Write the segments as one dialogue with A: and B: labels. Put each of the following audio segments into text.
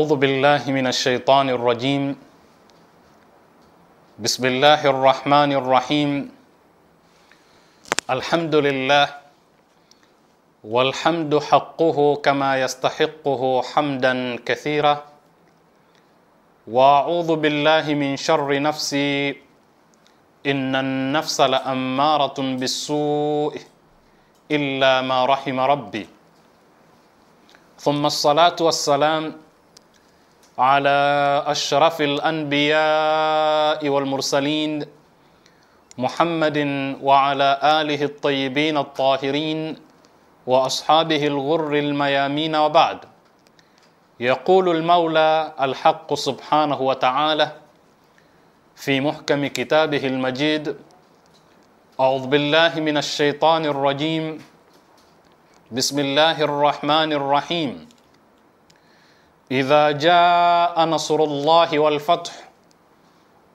A: أعوذ بالله من الشيطان الرجيم بسم الله الرحمن الرحيم الحمد لله والحمد حقه كما يستحقه حمدا كثيرا وأعوذ بالله من شر نفسي إن النفس لأمارة بالسوء إلا ما رحم ربي ثم الصلاة والسلام على اشرف الانبياء والمرسلين محمد وعلى اله الطيبين الطاهرين واصحابه الغر الميامين وبعد يقول المولى الحق سبحانه وتعالى في محكم كتابه المجيد اعوذ بالله من الشيطان الرجيم بسم الله الرحمن الرحيم إذا جاء نصر الله والفتح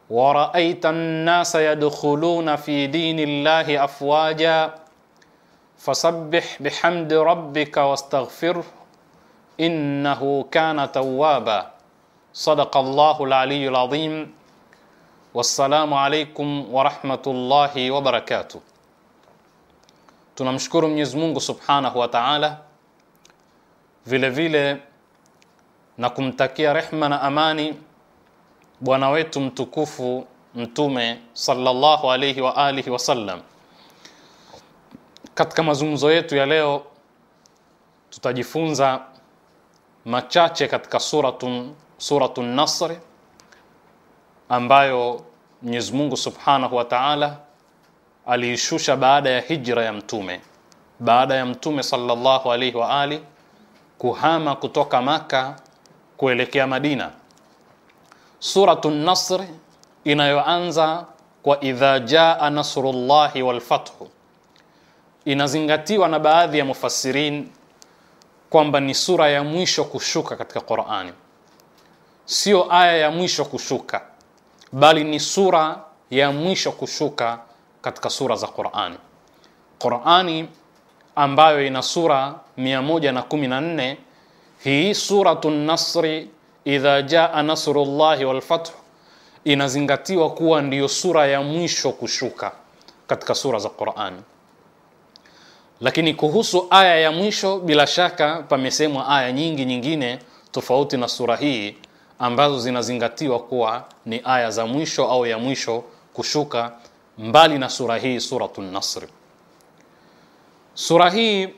A: ورأيت الناس يدخلون في دين الله أفواجا فسبح بحمد ربك واستغفره إنه كان توابا صدق الله العلي العظيم والسلام عليكم ورحمة الله وبركاته تنمشكر من mungu سبحانه وتعالى vile vile na kumtakia rehma na amani bwana wetu mtukufu mtume sallallahu alayhi wa alihi wasallam. Katika mazungumzo yetu ya leo tutajifunza machache katika suratun, suratun Nasr ambayo Mwenyezi Mungu Subhanahu wa Ta'ala aliishusha baada ya hijra ya mtume, baada ya mtume sallallahu alayhi wa ali kuhama kutoka Maka kuelekea Madina. Suratu Nasr inayoanza kwa idha jaa nasrullahi walfathu inazingatiwa na baadhi ya mufassirin kwamba ni sura ya mwisho kushuka katika Qur'ani, sio aya ya mwisho kushuka, bali ni sura ya mwisho kushuka katika sura za Qur'ani. Qur'ani ambayo ina sura 114 hii suratu Nasri, idha jaa nasrullahi walfathu, inazingatiwa kuwa ndiyo sura ya mwisho kushuka katika sura za Qurani. Lakini kuhusu aya ya mwisho, bila shaka pamesemwa aya nyingi nyingine tofauti na sura hii ambazo zinazingatiwa kuwa ni aya za mwisho au ya mwisho kushuka, mbali na sura hii, suratu Nasri. Sura hii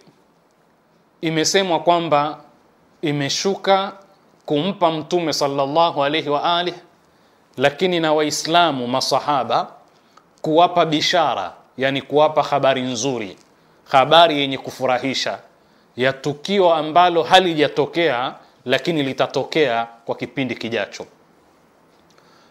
A: imesemwa kwamba imeshuka kumpa mtume sallallahu alaihi wa alihi, lakini na Waislamu masahaba kuwapa bishara, yani kuwapa habari nzuri, habari yenye kufurahisha ya tukio ambalo halijatokea lakini litatokea kwa kipindi kijacho.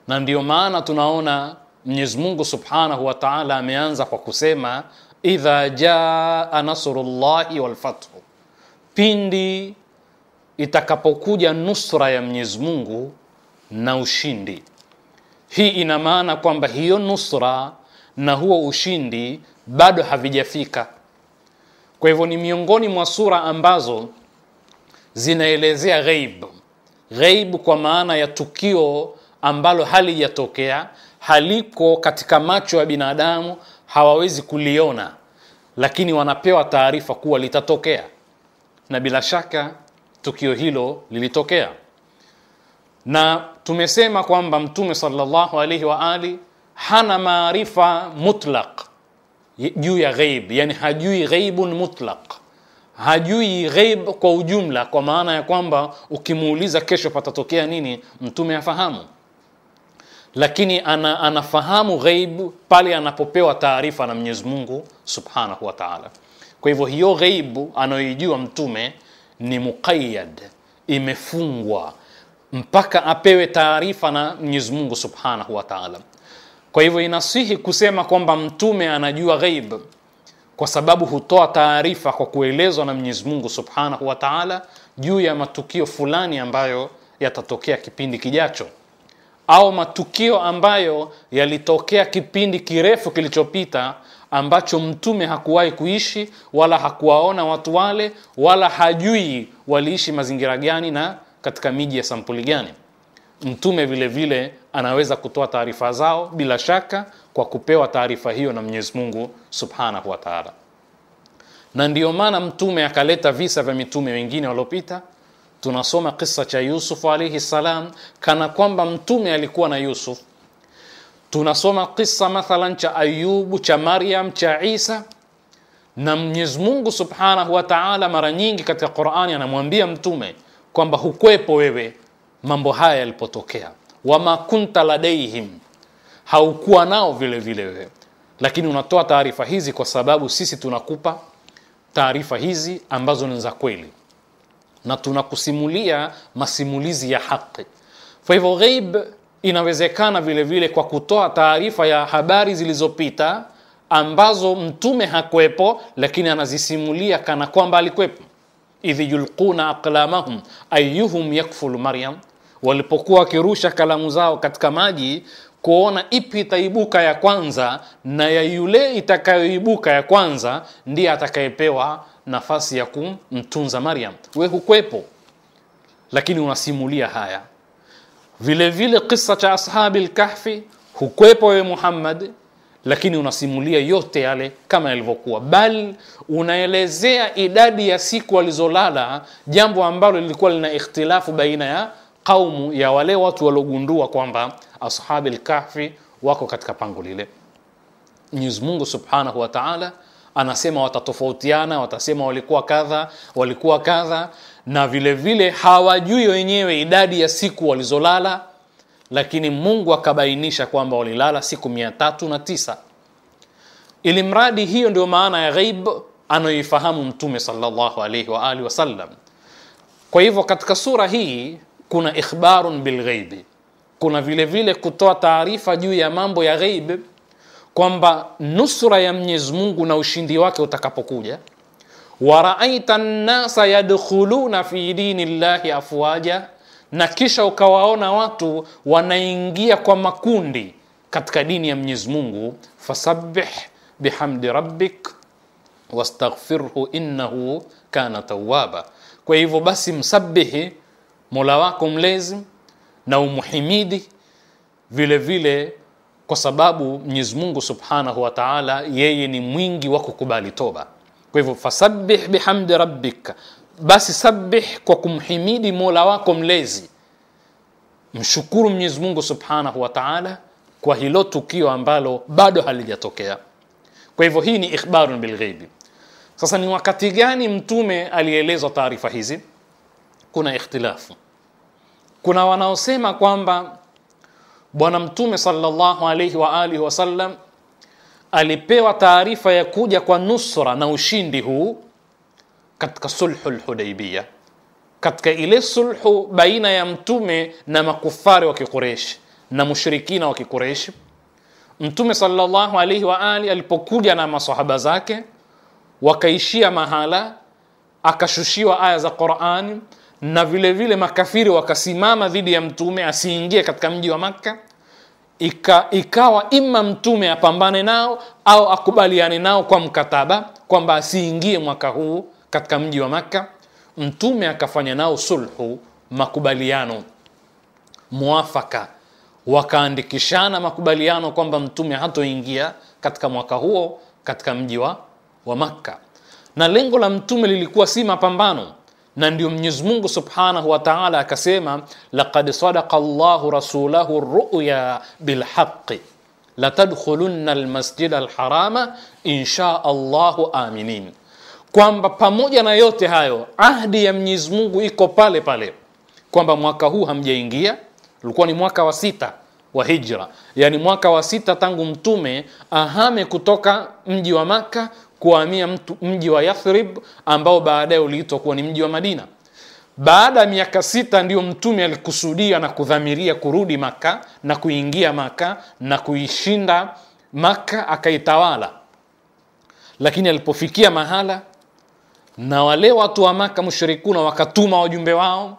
A: Na ndiyo maana tunaona Mwenyezi Mungu Subhanahu wa Ta'ala ameanza kwa kusema idha jaa nasrullahi walfathu, pindi itakapokuja nusra ya Mwenyezi Mungu na ushindi. Hii ina maana kwamba hiyo nusra na huo ushindi bado havijafika. Kwa hivyo ni miongoni mwa sura ambazo zinaelezea ghaib. Ghaib kwa maana ya tukio ambalo halijatokea, haliko katika macho ya binadamu, hawawezi kuliona, lakini wanapewa taarifa kuwa litatokea, na bila shaka tukio hilo lilitokea na tumesema kwamba mtume sallallahu alaihi wa ali hana maarifa mutlaq juu ya ghaib yani hajui ghaibun mutlaq hajui ghaib kwa ujumla kwa maana ya kwamba ukimuuliza kesho patatokea nini mtume afahamu lakini ana, anafahamu ghaib pale anapopewa taarifa na mwenyezi mungu subhanahu wa taala kwa hivyo hiyo ghaibu anayoijua mtume ni muqayyad, imefungwa mpaka apewe taarifa na Mwenyezi Mungu Subhanahu wa Ta'ala. Kwa hivyo inasihi kusema kwamba mtume anajua ghaib kwa sababu hutoa taarifa kwa kuelezwa na Mwenyezi Mungu Subhanahu wa Ta'ala juu ya matukio fulani ambayo yatatokea kipindi kijacho au matukio ambayo yalitokea kipindi kirefu kilichopita ambacho mtume hakuwahi kuishi wala hakuwaona watu wale wala hajui waliishi mazingira gani na katika miji ya sampuli gani. Mtume vile vile anaweza kutoa taarifa zao bila shaka kwa kupewa taarifa hiyo na Mwenyezi Mungu Subhanahu wa Ta'ala, na ndiyo maana mtume akaleta visa vya mitume wengine waliopita. Tunasoma kisa cha Yusuf alayhi salam, kana kwamba mtume alikuwa na Yusuf tunasoma kisa mathalan cha ayubu cha maryam cha isa na mwenyezi mungu subhanahu wa taala mara nyingi katika qurani anamwambia mtume kwamba hukwepo wewe mambo haya yalipotokea wama kunta ladaihim haukuwa nao vile vile wewe lakini unatoa taarifa hizi kwa sababu sisi tunakupa taarifa hizi ambazo ni za kweli na tunakusimulia masimulizi ya haki kwa hivyo ghaib inawezekana vile vile kwa kutoa taarifa ya habari zilizopita ambazo mtume hakuwepo, lakini anazisimulia kana kwamba alikuwepo. Idh yulquna aqlamahum ayuhum yakfulu Maryam, walipokuwa wakirusha kalamu zao katika maji kuona ipi itaibuka ya kwanza, na ya yule itakayoibuka ya kwanza ndiye atakayepewa nafasi ya kumtunza Maryam. We hukwepo, lakini unasimulia haya vile vile kisa cha ashabi lkahfi hukwepo wewe Muhammad, lakini unasimulia yote yale kama yalivyokuwa, bal unaelezea idadi ya siku walizolala, jambo ambalo lilikuwa lina ikhtilafu baina ya qaumu ya wale watu waliogundua kwamba ashabi lkahfi wako katika pango lile. Mwenyezi subhanahu wataala anasema watatofautiana, watasema walikuwa kadha, walikuwa kadha na vile vile hawajui wenyewe idadi ya siku walizolala lakini mungu akabainisha kwamba walilala siku mia na tisa ili mradi hiyo ndio maana ya ghaib anayoifahamu mtume salllahu wasallam kwa hivyo katika sura hii kuna ikhbarun bilghaibi kuna vile vile kutoa taarifa juu ya mambo ya ghaib kwamba nusra ya mwenyezi mungu na ushindi wake utakapokuja waraaita nnasa yadkhuluna fi dinillahi afwaja, na kisha ukawaona watu wanaingia kwa makundi katika dini ya Mwenyezi Mungu. bihamdi rabbik wastaghfirhu innahu kana tawaba Kwa hivyo basi, msabihi mola wako mlezi na umuhimidi vile vile, kwa sababu Mwenyezi Mungu subhanahu wataala yeye ni mwingi wa kukubali toba. Kwa hivyo fasabbih bihamdi rabbika, basi sabbih kwa kumhimidi mola wako mlezi. Mshukuru Mwenyezi Mungu subhanahu wa taala kwa hilo tukio ambalo bado halijatokea. Kwa hivyo hii ni ikhbarun bilghaibi. Sasa ni wakati gani mtume alielezwa taarifa hizi? Kuna ikhtilafu. Kuna wanaosema kwamba bwana mtume sallallahu alayhi wa alihi wasallam alipewa taarifa ya kuja kwa nusra na ushindi huu katika sulhu lhudaibia katika ile sulhu baina ya mtume na makufari wa Kikureshi na mushrikina wa Kikureshi. Mtume sallallahu alaihi wa ali alipokuja na masahaba zake wakaishia mahala, akashushiwa aya za Qurani na vile vile makafiri wakasimama dhidi ya mtume asiingie katika mji wa Makka Ika, ikawa ima mtume apambane nao au akubaliane nao kwa mkataba kwamba asiingie mwaka huu katika mji wa Makka. Mtume akafanya nao sulhu, makubaliano muafaka, wakaandikishana makubaliano kwamba mtume hatoingia katika mwaka huo katika mji wa, wa Makka, na lengo la mtume lilikuwa si mapambano na ndio Mwenyezi Mungu Subhanahu wa Ta'ala akasema, laqad sadaqa Allahu rasulahu ruya bilhaqi latadkhulunna almasjida alharama insha Allahu aminin, kwamba pamoja na yote hayo ahdi ya Mwenyezi Mungu iko pale pale kwamba mwaka huu hamjaingia. Ulikuwa ni mwaka wa sita wa hijra, yani mwaka wa sita tangu mtume ahame kutoka mji wa Maka kuhamia mji wa Yathrib ambao baadaye uliitwa kuwa ni mji wa Madina. Baada ya miaka sita ndiyo mtume alikusudia na kudhamiria kurudi Maka na kuingia Maka na kuishinda Maka akaitawala, lakini alipofikia mahala na wale watu wa Maka mushrikuna wakatuma wajumbe wao,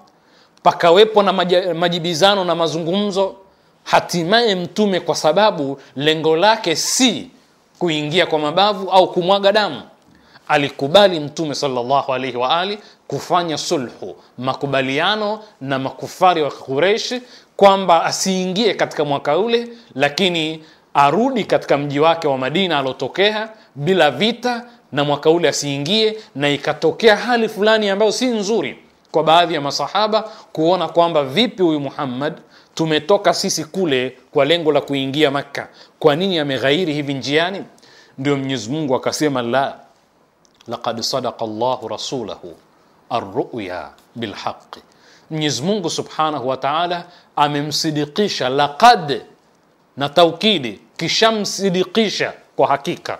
A: pakawepo na majibizano na mazungumzo. Hatimaye mtume kwa sababu lengo lake si kuingia kwa mabavu au kumwaga damu alikubali mtume sallallahu alaihi wa ali kufanya sulhu makubaliano na makufari wa Quraishi kwamba asiingie katika mwaka ule, lakini arudi katika mji wake wa Madina alotokea bila vita, na mwaka ule asiingie. Na ikatokea hali fulani ambayo si nzuri kwa baadhi ya masahaba kuona kwamba vipi huyu Muhammad tumetoka sisi kule kwa lengo la kuingia Makka, kwa nini ameghairi hivi njiani? Ndio Mwenyezi Mungu akasema, la laqad sadaqa Allahu rasulahu arruya bilhaqi, Mwenyezi Mungu subhanahu wa taala amemsidikisha. Laqad na taukidi, kishamsidikisha kwa hakika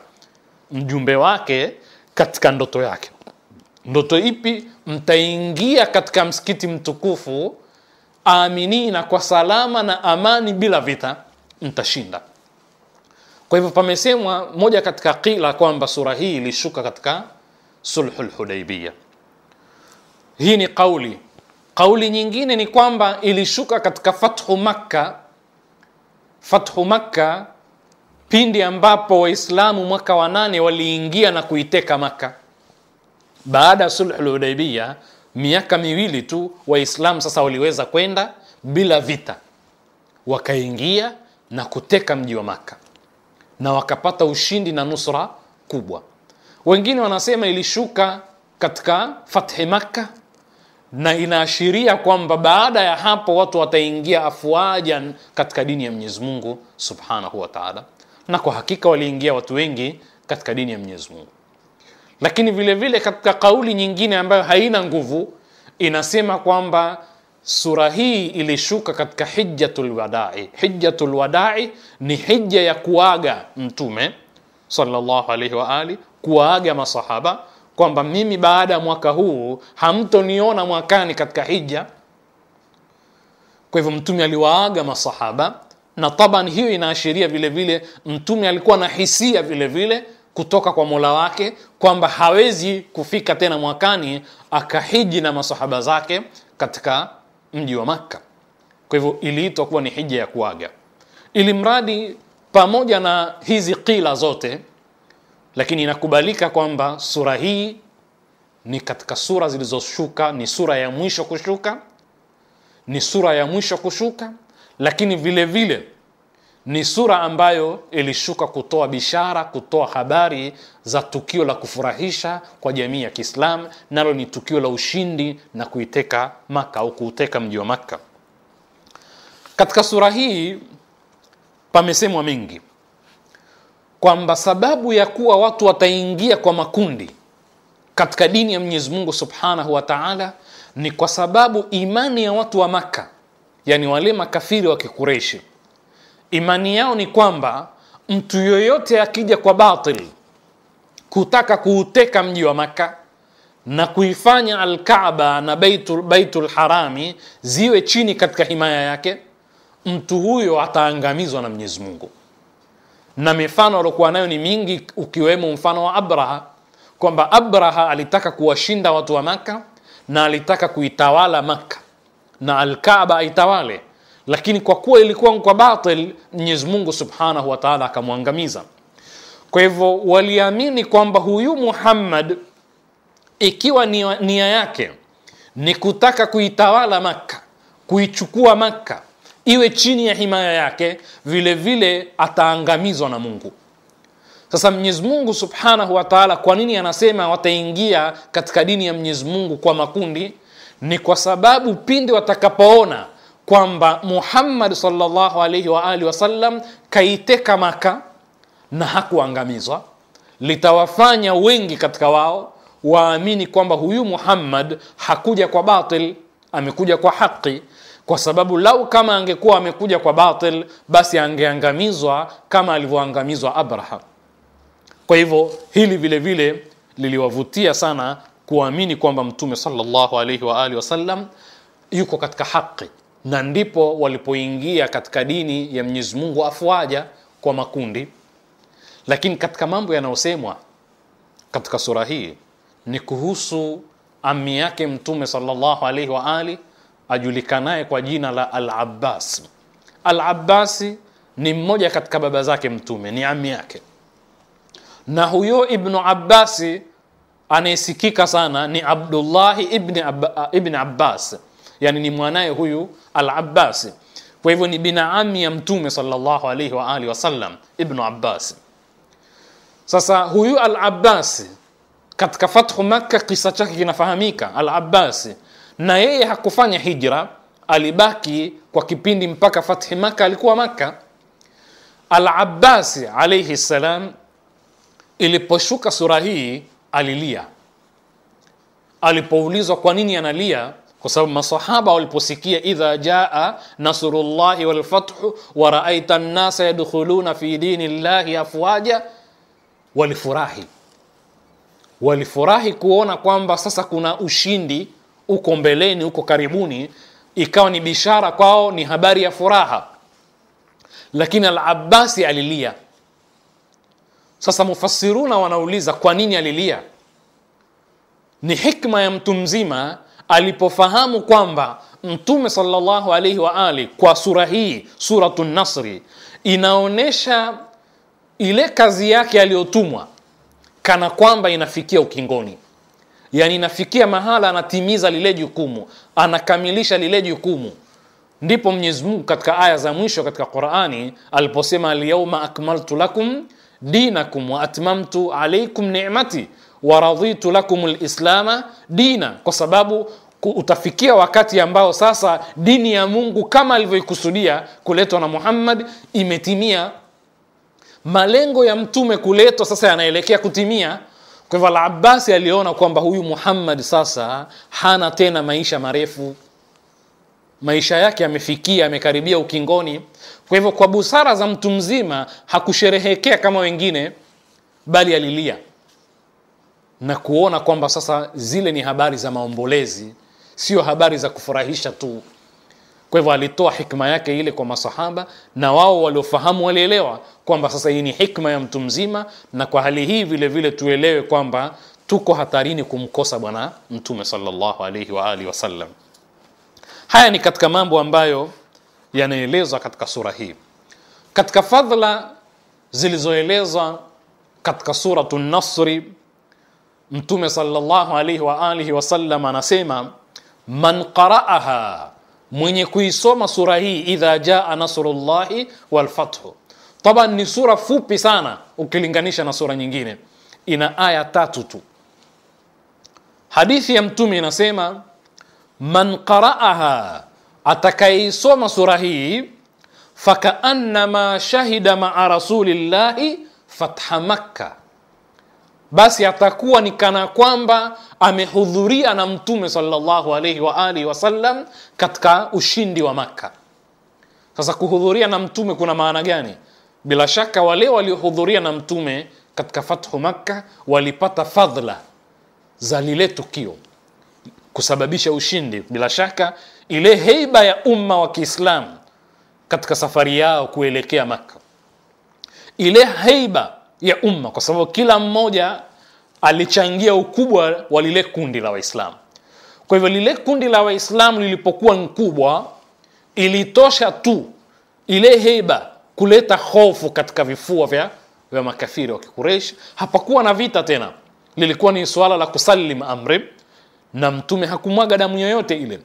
A: mjumbe wake katika ndoto yake. Ndoto ipi? Mtaingia katika msikiti mtukufu aminina, kwa salama na amani, bila vita mtashinda. Kwa hivyo pamesemwa moja katika kila kwamba sura hii ilishuka katika sulhul lhudaibia Hii ni kauli. Kauli nyingine ni kwamba ilishuka katika fathu Makka, fathu Makka pindi ambapo Waislamu mwaka wa nane waliingia na kuiteka Makka baada ya sulhul lhudaibia miaka miwili tu Waislamu sasa waliweza kwenda bila vita, wakaingia na kuteka mji wa Maka na wakapata ushindi na nusra kubwa. Wengine wanasema ilishuka katika fathi Makka, na inaashiria kwamba baada ya hapo watu wataingia afuajan katika dini ya Mwenyezi Mungu subhanahu wataala na kwa hakika waliingia watu wengi katika dini ya Mwenyezi Mungu. Lakini vile vile katika kauli nyingine ambayo haina nguvu inasema kwamba sura hii ilishuka katika hijjatul hijatulwadai ni hija ya kuaga Mtume sallallahu alaihi wa ali, kuwaaga masahaba kwamba mimi baada ya mwaka huu hamtoniona mwakani katika hija. Kwa hivyo Mtume aliwaaga masahaba, na taban hiyo inaashiria vile vile Mtume alikuwa na hisia vile vile kutoka kwa mola wake kwamba hawezi kufika tena mwakani akahiji na masahaba zake katika mji wa makka kwa hivyo iliitwa kuwa ni hija ya kuaga ili mradi pamoja na hizi kila zote lakini inakubalika kwamba sura hii ni katika sura zilizoshuka ni sura ya mwisho kushuka ni sura ya mwisho kushuka lakini vile vile ni sura ambayo ilishuka kutoa bishara, kutoa habari za tukio la kufurahisha kwa jamii ya kiislam nalo ni tukio la ushindi na kuiteka Maka au kuuteka mji wa Makka. Katika sura hii pamesemwa mengi kwamba sababu ya kuwa watu wataingia kwa makundi katika dini ya Mwenyezi Mungu Subhanahu wa Ta'ala ni kwa sababu imani ya watu wa Makka, yani wale makafiri wa Kikureishi Imani yao ni kwamba mtu yoyote akija kwa batil kutaka kuuteka mji wa Maka na kuifanya Alkaaba na Baitul, Baitul Harami ziwe chini katika himaya yake, mtu huyo ataangamizwa na Mwenyezi Mungu. Na mifano aliokuwa nayo ni mingi, ukiwemo mfano wa Abraha kwamba Abraha alitaka kuwashinda watu wa Maka na alitaka kuitawala Maka na Alkaaba aitawale lakini kwa kuwa ilikuwa kwa batil mwenyezi mungu subhanahu wataala akamwangamiza kwa hivyo waliamini kwamba huyu muhammad ikiwa nia, yake ni kutaka kuitawala makka kuichukua makka iwe chini ya himaya yake vile vile ataangamizwa na mungu sasa mwenyezi mungu subhanahu wataala kwa nini anasema wataingia katika dini ya mwenyezi mungu kwa makundi ni kwa sababu pindi watakapoona kwamba Muhammad sallallahu alaihi wa alihi wasallam kaiteka Maka na hakuangamizwa, litawafanya wengi katika wao waamini kwamba huyu Muhammad hakuja kwa batil, amekuja kwa haki, kwa sababu lau kama angekuwa amekuja kwa batil, basi angeangamizwa kama alivyoangamizwa Abraha. Kwa hivyo hili vile vile liliwavutia sana kuamini kwamba Mtume sallallahu alaihi wa alihi wasallam yuko katika haki na ndipo walipoingia katika dini ya Mwenyezi Mungu afuaja kwa makundi. Lakini katika mambo yanayosemwa katika sura hii ni kuhusu ami yake Mtume salllahu alaihi wa ali ajulikanaye kwa jina la al alabbasi al ni mmoja katika baba zake Mtume, ni ami yake, na huyo Ibnu Abbasi anayesikika sana ni Abdullahi ibni, Abba, ibni Abbas yani ni mwanaye huyu al-Abbas. Kwa hivyo ni binaami ya Mtume sallallahu alaihi wa alihi wasallam Ibnu Abbas. Sasa huyu al-Abbas katika Fathu Makka kisa chake kinafahamika. Al-Abbas na yeye hakufanya hijra, alibaki kwa kipindi mpaka Fathi Makka, alikuwa Makka. al abbasi alaihi salam, iliposhuka sura hii alilia. Alipoulizwa kwa nini analia, kwa sababu masahaba waliposikia idha jaa nasrullahi walfathu waraaita nnasa yadkhuluna fi dini llahi afwaja, walifurahi walifurahi kuona kwamba sasa kuna ushindi uko mbeleni, uko karibuni, ikawa ni bishara kwao, ni habari ya furaha. Lakini alabasi alilia. Sasa mufasiruna wanauliza kwa nini alilia? Ni hikma ya mtu mzima alipofahamu kwamba mtume sallallahu alaihi wa ali kwa sura hii suratu nasri inaonyesha ile kazi yake aliyotumwa kana kwamba inafikia ukingoni yani inafikia mahala anatimiza lile jukumu anakamilisha lile jukumu ndipo mwenyezi mungu katika aya za mwisho katika qurani aliposema alyauma akmaltu lakum dinakum waatmamtu alaikum nimati waraditu lakum lislama dina kwa sababu utafikia wakati ambao sasa dini ya Mungu kama alivyoikusudia kuletwa na Muhammad imetimia. Malengo ya mtume kuletwa sasa yanaelekea kutimia. Kwa hivyo al aliona kwamba huyu Muhammad sasa hana tena maisha marefu, maisha yake yamefikia, amekaribia ukingoni. Kwa hivyo, kwa busara za mtu mzima hakusherehekea kama wengine, bali alilia na kuona kwamba sasa zile ni habari za maombolezi sio habari za kufurahisha tu kwa hivyo alitoa hikma yake ile kwa masahaba na wao waliofahamu walielewa kwamba sasa hii ni hikma ya mtu mzima na kwa hali hii vile vile tuelewe kwamba tuko hatarini kumkosa bwana mtume sallallahu alaihi wa alihi wasallam haya ni katika mambo ambayo yanaelezwa katika sura hii katika fadhla zilizoelezwa katika suratu nasri Mtume sallallahu alaihi wa alihi wasallam anasema man qara'aha, mwenye kuisoma sura hii idha jaa nasrullahi walfathu. Taban ni sura fupi sana ukilinganisha na sura nyingine, ina aya tatu tu. Hadithi ya Mtume inasema man qara'aha, atakayeisoma sura hii fakaannama shahida maa rasulillahi fatha Makkah basi atakuwa ni kana kwamba amehudhuria na mtume sallallahu alaihi wa alihi wasallam katika ushindi wa Makka. Sasa kuhudhuria na mtume kuna maana gani? Bila shaka wale waliohudhuria na mtume katika fathu Makka walipata fadhila za lile tukio kusababisha ushindi. Bila shaka ile heiba ya umma wa Kiislamu katika safari yao kuelekea Makka, ile heiba ya umma, kwa sababu kila mmoja alichangia ukubwa wa lile kundi la Waislamu. Kwa hivyo lile kundi la Waislamu lilipokuwa nkubwa, ilitosha tu ile heba kuleta hofu katika vifua vya, vya makafiri wa Kikureishi. Hapakuwa na vita tena, lilikuwa ni suala la kusalim amri, na mtume hakumwaga damu yoyote ile.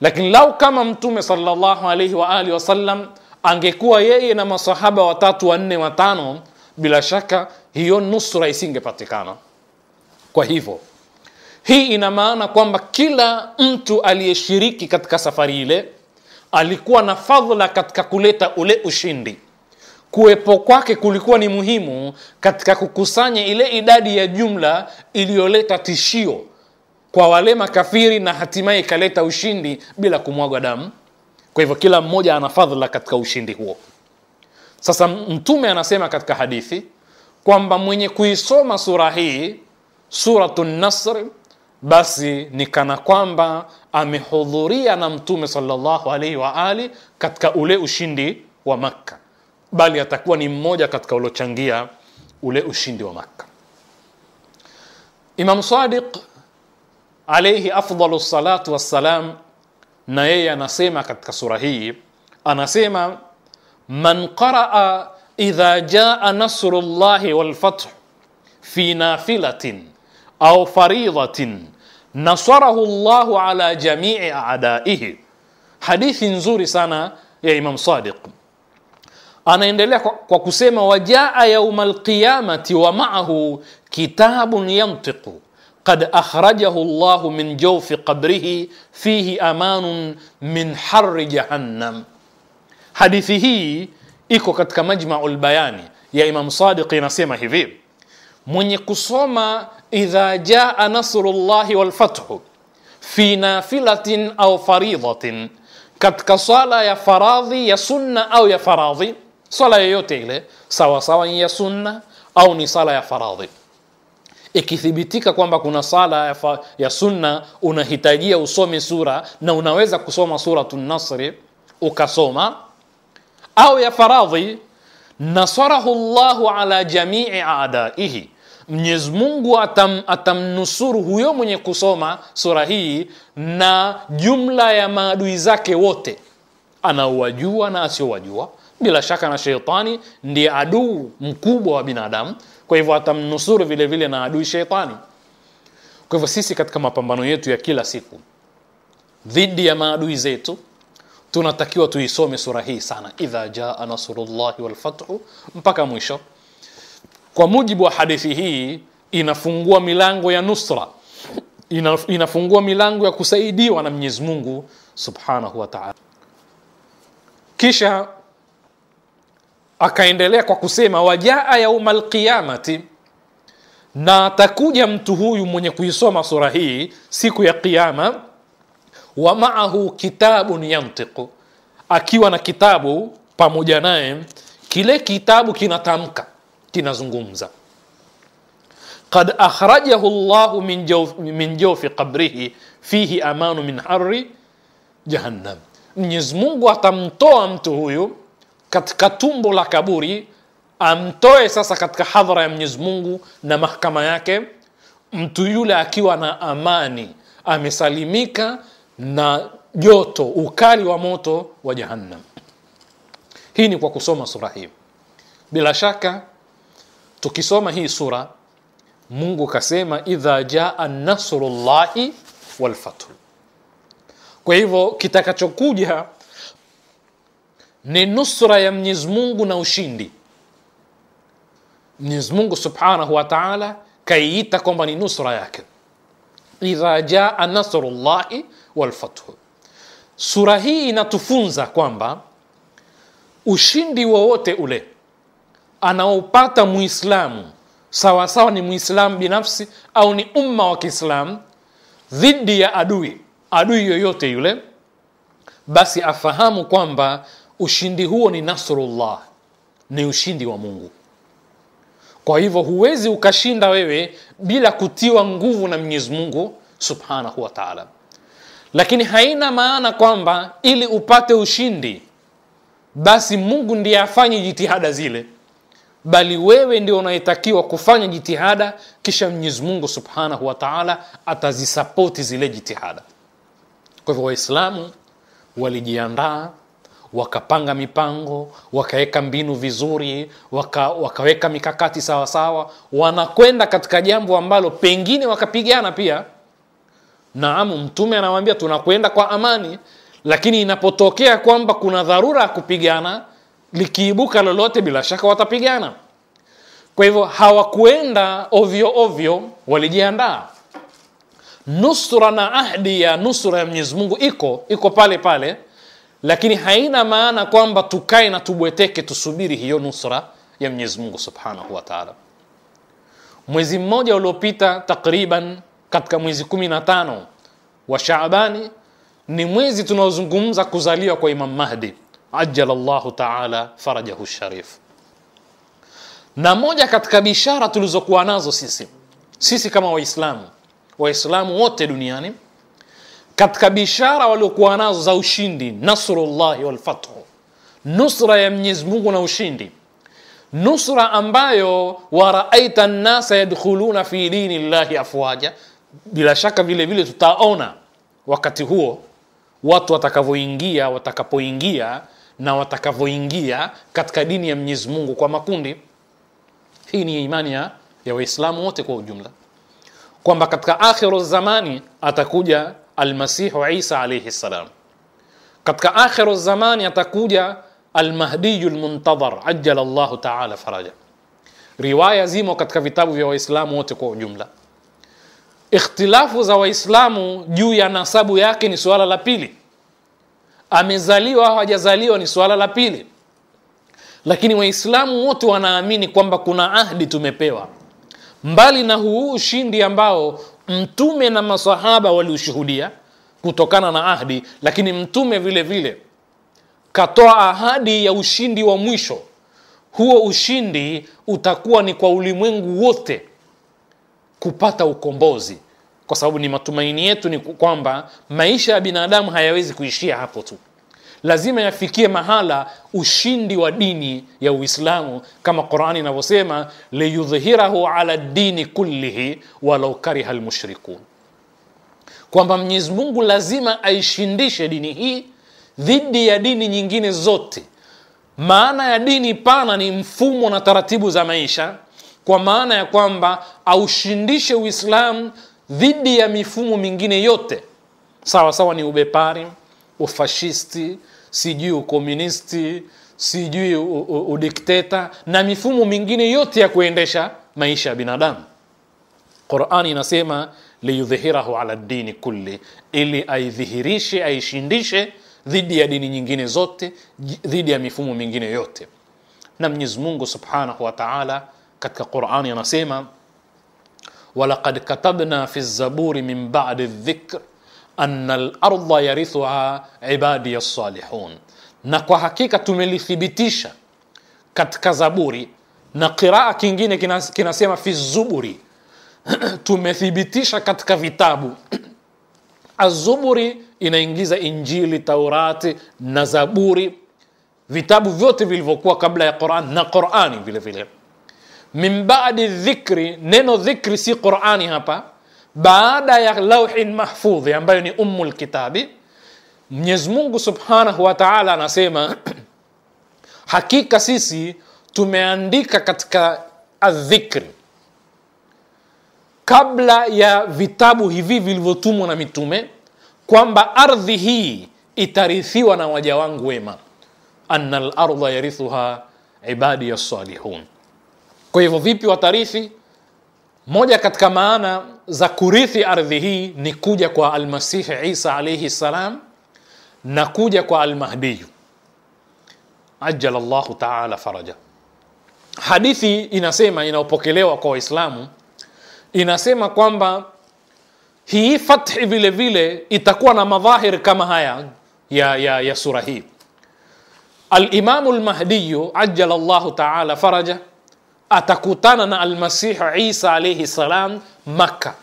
A: Lakini lau kama mtume sallallahu alaihi wa alihi wasallam angekuwa yeye na masahaba watatu wanne watano bila shaka hiyo nusra isingepatikana. Kwa hivyo hii ina maana kwamba kila mtu aliyeshiriki katika safari ile alikuwa na fadhila katika kuleta ule ushindi. Kuwepo kwake kulikuwa ni muhimu katika kukusanya ile idadi ya jumla iliyoleta tishio kwa wale makafiri na hatimaye ikaleta ushindi bila kumwagwa damu. Kwa hivyo kila mmoja ana fadhila katika ushindi huo. Sasa Mtume anasema katika hadithi kwamba mwenye kuisoma sura hii Suratu Nasr basi ni kana kwamba amehudhuria na Mtume salllahu alaihi wa ali katika ule ushindi wa Makka, bali atakuwa ni mmoja katika uliochangia ule ushindi wa Makka. Imam Sadiq alaihi afdalu salatu wassalam, na yeye anasema katika sura hii anasema man qaraa idha jaa nasrullahi walfath fi nafilatin au faridhatin nasarahu llahu ala jamii adaihi. Hadithi nzuri sana ya Imam Sadiq anaendelea kwa, kwa kusema wajaa yauma alqiyamati wa maahu kitabun yantiqu قد أخرجه الله من جوف قبره فيه أمان من حر جهنم Hadithi hii iko katika Majmaul Bayani ya Imam Sadiq, inasema hivi: mwenye kusoma idha jaa nasrullahi walfathu fi nafilatin au faridhatin, katika swala ya faradhi ya sunna au ya faradhi, swala yoyote ile, sawa sawa ya sunna au ni sala ya faradhi ikithibitika kwamba kuna sala ya, fa, ya sunna unahitajia usome sura na unaweza kusoma suratu Nasri ukasoma au ya faradhi, nasarahu llahu ala jamii adaihi, Mwenyezi Mungu atam, atamnusuru huyo mwenye kusoma sura hii na jumla ya maadui zake wote, anaowajua na asiowajua. Bila shaka na sheitani ndiye aduu mkubwa wa binadamu, kwa hivyo atamnusuru vile vile na adui sheitani. Kwa hivyo sisi katika mapambano yetu ya kila siku dhidi ya maadui zetu tunatakiwa tuisome sura hii sana idha jaa nasrullahi walfathu mpaka mwisho kwa mujibu wa hadithi hii inafungua milango ya nusra inafungua milango ya kusaidiwa na mwenyezi mungu subhanahu wa taala kisha akaendelea kwa kusema wajaa yauma alqiyamati na atakuja mtu huyu mwenye kuisoma sura hii siku ya qiama wa maahu kitabun yantiqu, akiwa na kitabu pamoja naye, kile kitabu kinatamka, kinazungumza. Qad akhrajahu Allahu min jawfi, min jawfi qabrihi fihi amanu min harri jahannam, Mwenyezi Mungu atamtoa mtu huyu katika tumbo la kaburi, amtoe sasa katika hadhara ya Mwenyezi Mungu na mahakama yake, mtu yule akiwa na amani, amesalimika na joto ukali wa moto wa jahannam hii ni kwa kusoma sura hii bila shaka tukisoma hii sura mungu kasema idha jaa nasrullahi walfathu kwa hivyo kitakachokuja ni nusra ya mwenyezi mungu na ushindi mwenyezi mungu subhanahu wa taala kaiita kwamba ni nusra yake idha jaa nasrullahi walfathu. Sura hii inatufunza kwamba ushindi wowote ule anaopata Muislamu sawasawa ni Muislamu binafsi au ni umma wa Kiislamu dhidi ya adui adui yoyote yule, basi afahamu kwamba ushindi huo ni nasrullah, ni ushindi wa Mungu. Kwa hivyo huwezi ukashinda wewe bila kutiwa nguvu na Mwenyezi Mungu subhanahu wa taala lakini haina maana kwamba ili upate ushindi basi mungu ndiye afanye jitihada zile bali wewe ndio unayetakiwa kufanya jitihada kisha mwenyezi mungu subhanahu wa taala atazisapoti zile jitihada kwa hivyo waislamu walijiandaa wakapanga mipango wakaweka mbinu vizuri waka, wakaweka mikakati sawasawa wanakwenda katika jambo ambalo pengine wakapigana pia Naam, mtume anawambia tunakwenda kwa amani, lakini inapotokea kwamba kuna dharura ya kupigana, likiibuka lolote, bila shaka watapigana. Kwa hivyo hawakuenda ovyo ovyo, walijiandaa. Nusra na ahdi ya nusra ya Mwenyezi Mungu iko iko pale pale, lakini haina maana kwamba tukae na tubweteke tusubiri hiyo nusra ya Mwenyezi Mungu Subhanahu wa Ta'ala. Mwezi mmoja uliopita takriban katika mwezi 15 wa Shaabani ni mwezi tunaozungumza kuzaliwa kwa Imam Mahdi ajala taala farajahu sharif. Na moja katika bishara tulizokuwa nazo sisi sisi kama Waislamu, Waislamu wote duniani, katika bishara waliokuwa nazo za ushindi, nasrullahi walfathu, nusra ya Mwenyezi Mungu na ushindi, nusra ambayo waraaita nnasa yadkhuluna fi dini llahi afwaja bila shaka vile vile tutaona wakati huo watu watakavyoingia watakapoingia na watakavyoingia katika dini ya Mwenyezi Mungu kwa makundi. Hii ni imani ya, ya Waislamu wote kwa ujumla kwamba katika akhiru zamani atakuja almasihu Isa alayhi salam, katika akhiru zamani atakuja almahdiyu lmuntadhar ajala llahu taala faraja. Riwaya zimo katika vitabu vya Waislamu wote kwa ujumla Ikhtilafu za Waislamu juu ya nasabu yake ni suala la pili, amezaliwa au hajazaliwa ni suala la pili, lakini Waislamu wote wanaamini kwamba kuna ahdi tumepewa, mbali na huu ushindi ambao Mtume na masahaba waliushuhudia kutokana na ahdi, lakini Mtume vile vile katoa ahadi ya ushindi wa mwisho. Huo ushindi utakuwa ni kwa ulimwengu wote kupata ukombozi, kwa sababu ni matumaini yetu ni kwamba maisha ya binadamu hayawezi kuishia hapo tu, lazima yafikie mahala ushindi wa dini ya Uislamu, kama Qurani inavyosema liyudhhirahu ala dini kullihi walau kariha lmushrikun, kwamba Mwenyezi Mungu lazima aishindishe dini hii dhidi ya dini nyingine zote. Maana ya dini pana ni mfumo na taratibu za maisha kwa maana ya kwamba aushindishe Uislamu dhidi ya mifumo mingine yote, sawa sawa, ni ubepari, ufashisti, sijui ukomunisti, sijui udikteta na mifumo mingine yote ya kuendesha maisha ya binadamu. Qurani inasema liyudhhirahu ala dini kulli, ili aidhihirishe, aishindishe dhidi ya dini nyingine zote, dhidi ya mifumo mingine yote. Na Mwenyezi Mungu subhanahu wa taala katika Qur'ani anasema walaqad katabna fi zaburi min ba'di dhikr anna al-ardha yarithuha ibadi as-salihun, na kwa hakika tumelithibitisha katika Zaburi na qiraa kingine kinasema fi zuburi tumethibitisha katika vitabu azuburi inaingiza Injili, Taurati na Zaburi, vitabu vyote vilivyokuwa kabla ya Qur'an na Qur'ani vile vile min ba'di dhikri, neno dhikri si Qur'ani hapa, baada ya lauhin mahfudhi ambayo ni ummul lkitabi Mwenyezi Subhanahu wa Ta'ala anasema hakika sisi tumeandika katika adhikri kabla ya vitabu hivi vilivyotumwa na mitume kwamba ardhi hii itarithiwa na waja wangu wema, ana lardha yarithuha ibadi ya salihun kwa hivyo vipi watarithi? Moja katika maana za kurithi ardhi hii ni kuja kwa Almasihi Isa alaihi salam na kuja kwa Almahdiyu ajala llahu taala faraja. Hadithi inasema inayopokelewa kwa Waislamu inasema kwamba hii fathi vile vile itakuwa na madhahiri kama haya ya, ya, ya sura hii. Alimamu Lmahdiyu ajala llahu taala faraja atakutana na almasihu isa alaihi salam makka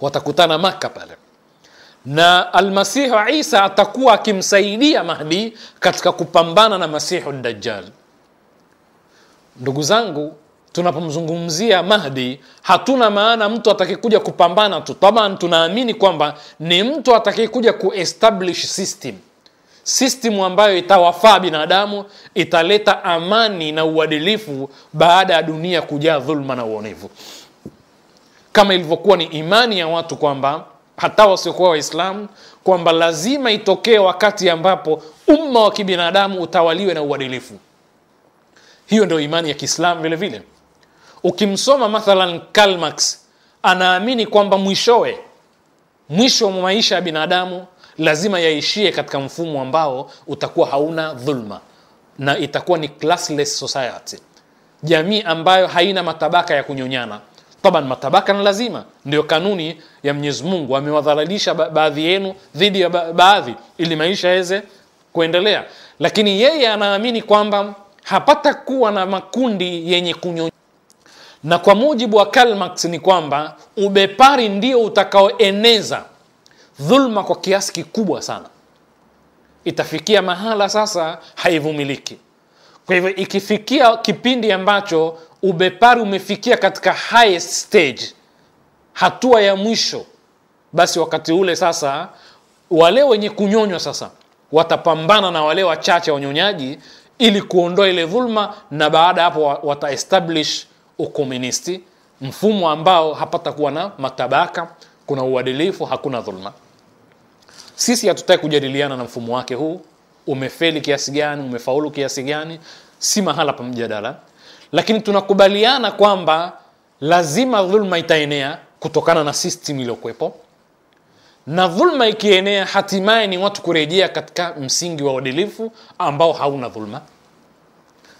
A: watakutana makka pale na almasihu isa atakuwa akimsaidia mahdi katika kupambana na masihu dajjal ndugu zangu tunapomzungumzia mahdi hatuna maana mtu atakayekuja kupambana tu taban tunaamini kwamba ni mtu atakayekuja kuestablish system system ambayo itawafaa binadamu, italeta amani na uadilifu baada ya dunia kujaa dhulma na uonevu, kama ilivyokuwa ni imani ya watu kwamba hata wasiokuwa Waislamu kwamba lazima itokee wakati ambapo umma wa kibinadamu utawaliwe na uadilifu. Hiyo ndio imani ya Kiislamu vile vile. Ukimsoma mathalan Karl Marx, anaamini kwamba mwishowe, mwisho wa maisha ya binadamu lazima yaishie katika mfumo ambao utakuwa hauna dhulma na itakuwa ni classless society jamii ambayo haina matabaka ya kunyonyana taban matabaka na lazima ndio kanuni ya mwenyezi mungu amewadhalalisha baadhi yenu dhidi ya baadhi ili maisha yaweze kuendelea lakini yeye anaamini kwamba hapata kuwa na makundi yenye kunyonya na kwa mujibu wa Karl Marx ni kwamba ubepari ndio utakaoeneza dhulma kwa kiasi kikubwa sana itafikia mahala sasa haivumiliki kwa hivyo ikifikia kipindi ambacho ubepari umefikia katika highest stage hatua ya mwisho basi wakati ule sasa wale wenye kunyonywa sasa watapambana na wale wachache wanyonyaji ili kuondoa ile dhulma na baada ya hapo wataestablish ukomunisti mfumo ambao hapatakuwa na matabaka kuna uadilifu hakuna dhulma sisi hatutaki kujadiliana na mfumo wake huu, umefeli kiasi gani, umefaulu kiasi gani, si mahala pa mjadala, lakini tunakubaliana kwamba lazima dhulma itaenea kutokana na system iliyokuwepo, na dhulma ikienea, hatimaye ni watu kurejea katika msingi wa uadilifu ambao hauna dhulma.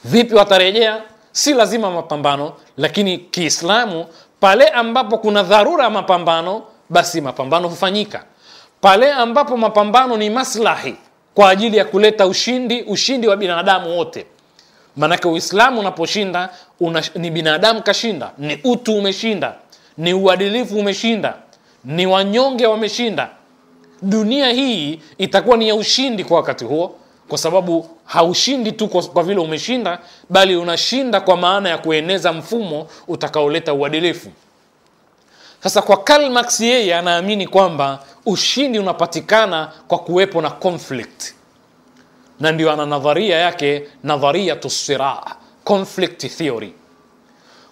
A: Vipi watarejea? Si lazima mapambano, lakini Kiislamu, pale ambapo kuna dharura ya mapambano, basi mapambano hufanyika pale ambapo mapambano ni maslahi kwa ajili ya kuleta ushindi ushindi wa binadamu wote maanake uislamu unaposhinda una, ni binadamu kashinda ni utu umeshinda ni uadilifu umeshinda ni wanyonge wameshinda dunia hii itakuwa ni ya ushindi kwa wakati huo kwa sababu haushindi tu kwa, kwa vile umeshinda bali unashinda kwa maana ya kueneza mfumo utakaoleta uadilifu sasa kwa Karl max yeye anaamini kwamba ushindi unapatikana kwa kuwepo na conflict na ndio ana nadharia yake nadharia tusiraa conflict theory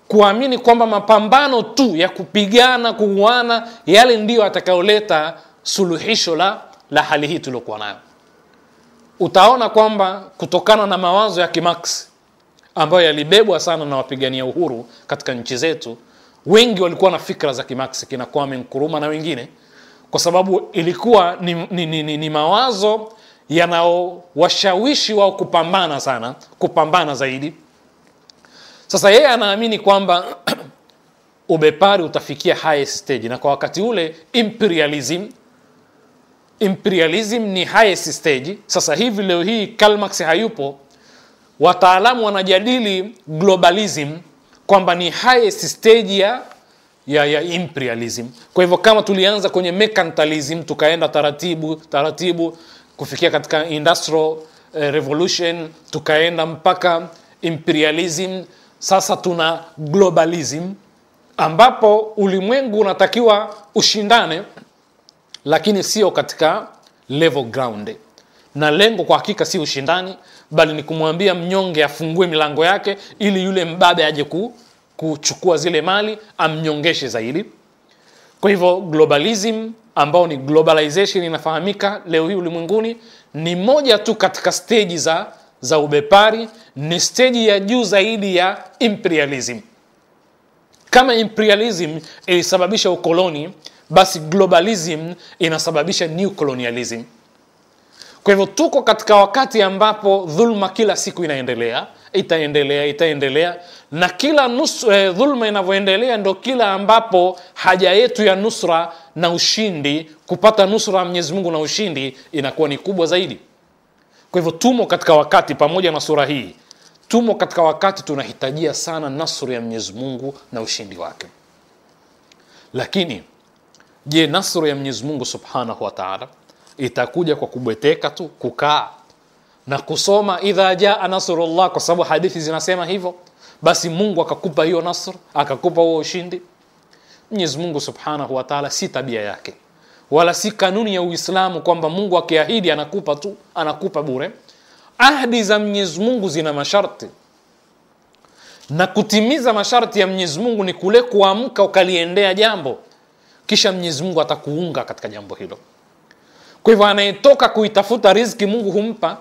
A: kuamini kwamba mapambano tu ya kupigana kuuana yale ndiyo atakayoleta suluhisho la, la hali hii tuliokuwa nayo utaona kwamba kutokana na mawazo ya kimax ambayo yalibebwa sana na wapigania uhuru katika nchi zetu wengi walikuwa na fikra za kimax kina kwame nkuruma na wengine kwa sababu ilikuwa ni, ni, ni, ni, ni mawazo yanaowashawishi wao kupambana sana kupambana zaidi sasa yeye anaamini kwamba ubepari utafikia high stage na kwa wakati ule imperialism imperialism ni highest stage sasa hivi leo hii Karl hayupo wataalamu wanajadili globalism kwamba ni highest stage ya ya, ya imperialism. Kwa hivyo kama tulianza kwenye mercantilism tukaenda taratibu taratibu kufikia katika industrial eh, revolution tukaenda mpaka imperialism, sasa tuna globalism ambapo ulimwengu unatakiwa ushindane, lakini sio katika level ground na lengo kwa hakika si ushindani, bali ni kumwambia mnyonge afungue milango yake ili yule mbabe aje ku kuchukua zile mali amnyongeshe zaidi. Kwa hivyo globalism ambao ni globalization inafahamika leo hii ulimwenguni ni moja tu katika steji za, za ubepari, ni steji ya juu zaidi ya imperialism. Kama imperialism ilisababisha ukoloni, basi globalism inasababisha new colonialism. Kwa hivyo tuko katika wakati ambapo dhuluma kila siku inaendelea itaendelea itaendelea na kila nusu, eh, dhulma inavyoendelea ndo kila ambapo haja yetu ya nusra na ushindi kupata nusra ya Mwenyezi Mungu na ushindi inakuwa ni kubwa zaidi. Kwa hivyo tumo katika wakati, pamoja na sura hii, tumo katika wakati tunahitajia sana nasru ya Mwenyezi Mungu na ushindi wake. Lakini je, nasru ya Mwenyezi Mungu Subhanahu wa Ta'ala itakuja kwa kubweteka tu, kukaa na kusoma idha jaa nasrullah kwa sababu hadithi zinasema hivyo basi Mungu akakupa hiyo nasr akakupa huo ushindi Mwenyezi Mungu Subhanahu wa Ta'ala si tabia yake wala si kanuni ya Uislamu kwamba Mungu akiahidi anakupa tu anakupa bure ahadi za Mwenyezi Mungu zina masharti na kutimiza masharti ya Mwenyezi Mungu ni kule kuamka ukaliendea jambo kisha Mwenyezi Mungu atakuunga katika jambo hilo kwa hivyo anayetoka kuitafuta riziki Mungu humpa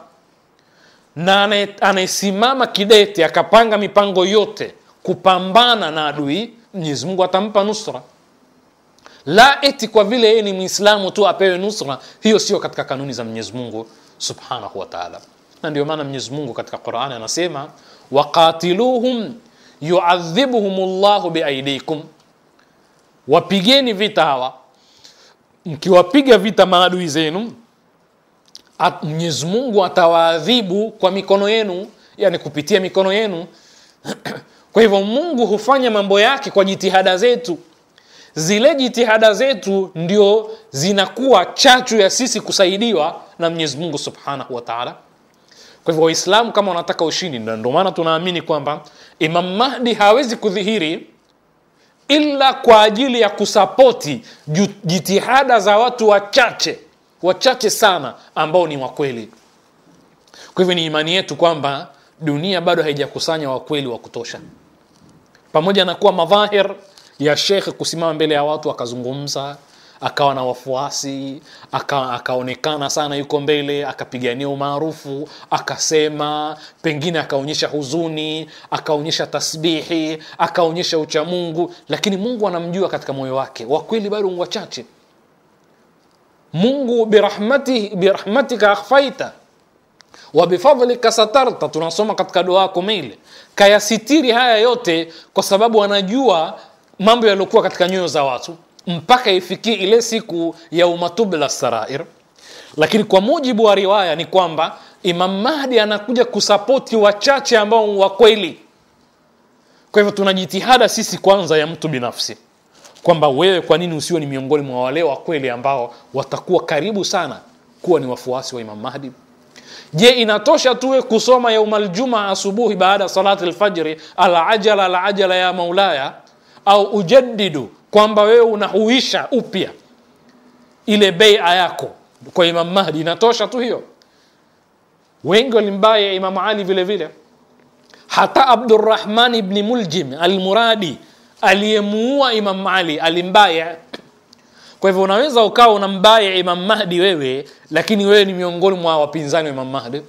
A: na anayesimama kidete akapanga mipango yote kupambana na adui mwenyezi mungu atampa nusra la eti kwa vile yeye ni mwislamu tu apewe nusra hiyo sio katika kanuni za mwenyezi mungu subhanahu wa taala na ndio maana mwenyezi mungu katika qurani anasema waqatiluhum yuadhibuhum llahu biaidikum wapigeni vita hawa mkiwapiga vita maadui zenu Mwenyezi Mungu atawaadhibu kwa mikono yenu, yani kupitia mikono yenu. Kwa hivyo Mungu hufanya mambo yake kwa jitihada zetu. Zile jitihada zetu ndio zinakuwa chachu ya sisi kusaidiwa na Mwenyezi Mungu Subhanahu wa Ta'ala. Kwa hivyo Waislamu kama wanataka ushindi, ndio maana tunaamini kwamba Imam Mahdi hawezi kudhihiri ila kwa ajili ya kusapoti jitihada za watu wachache wachache sana ambao ni wakweli kwa hivyo ni imani yetu kwamba dunia bado haijakusanya wakweli wa kutosha pamoja na kuwa madhahir ya shekhe kusimama mbele ya watu akazungumza akawa na wafuasi aka, akaonekana sana yuko mbele akapigania umaarufu akasema pengine akaonyesha huzuni akaonyesha tasbihi akaonyesha uchamungu lakini mungu anamjua katika moyo wake wakweli bado wachache mungu birahmatika akhfaita wa bifadhlika satarta tunasoma katika yako kumeile kayasitiri haya yote kwa sababu anajua mambo yaliokuwa katika nyoyo za watu mpaka ifikie ile siku ya umatubla sarair lakini kwa mujibu wa riwaya ni kwamba imam mahdi anakuja kusapoti wachache ambao wa kweli kwa hivyo tuna jitihada sisi kwanza ya mtu binafsi kwamba wewe kwa nini usiwe ni miongoni mwa wale wa kweli ambao watakuwa karibu sana kuwa ni wafuasi wa Imam Mahdi? Je, inatosha tuwe kusoma yaumal jumaa asubuhi baada ya salati alfajri, alajala alajala ya maulaya au ujadidu, kwamba wewe unahuisha upya ile beia yako kwa Imam Mahdi? Inatosha tu hiyo? Wengi walimbaya Imam Ali vile vile, hata Abdurrahman ibn Muljim Almuradi aliyemuua Imam Ali alimbaya. Kwa hivyo unaweza ukawa unambaya Imam Mahdi wewe, lakini wewe ni miongoni mwa wapinzani wa Imam Mahdi.